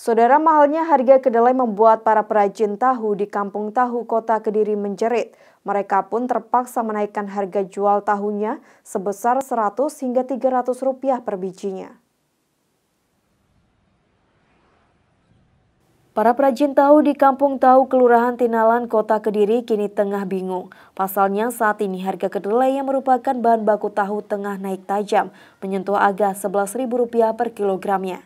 Saudara mahalnya harga kedelai membuat para perajin tahu di kampung tahu kota Kediri menjerit. Mereka pun terpaksa menaikkan harga jual tahunya sebesar 100 hingga 300 rupiah per bijinya. Para perajin tahu di Kampung Tahu Kelurahan Tinalan, Kota Kediri kini tengah bingung. Pasalnya saat ini harga kedelai yang merupakan bahan baku tahu tengah naik tajam, menyentuh agak Rp11.000 per kilogramnya.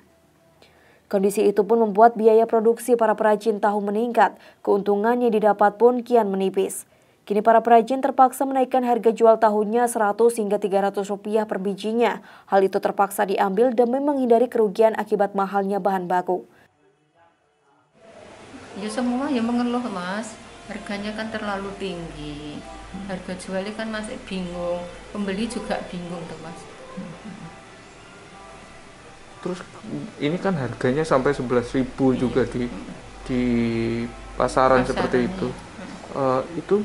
Kondisi itu pun membuat biaya produksi para perajin tahu meningkat, keuntungannya didapat pun kian menipis. Kini para perajin terpaksa menaikkan harga jual tahunnya 100 hingga 300 rupiah per bijinya. Hal itu terpaksa diambil demi menghindari kerugian akibat mahalnya bahan baku. Ya semua ya mengeluh mas, harganya kan terlalu tinggi. Harga jualnya kan masih bingung, pembeli juga bingung tuh mas terus ini kan harganya sampai 11.000 ribu juga di di pasaran, pasaran seperti itu itu uh, eh, itu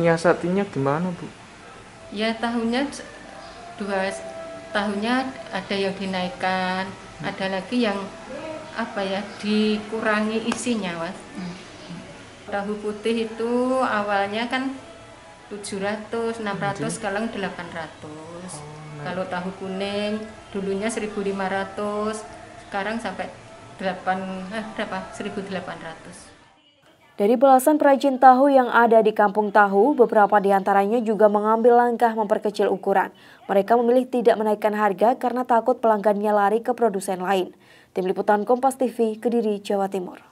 nyiasatinya gimana bu? Ya tahunnya dua tahunnya ada yang dinaikkan, hmm. ada lagi yang apa ya dikurangi isinya mas. Hmm. Tahu putih itu awalnya kan 700, 600, hmm. sekarang 800. Oh, nah. Kalau tahu kuning dulunya 1500, sekarang sampai 8 eh, berapa? 1800. Dari belasan perajin tahu yang ada di Kampung Tahu, beberapa di antaranya juga mengambil langkah memperkecil ukuran. Mereka memilih tidak menaikkan harga karena takut pelanggannya lari ke produsen lain. Tim Liputan Kompas TV, Kediri, Jawa Timur.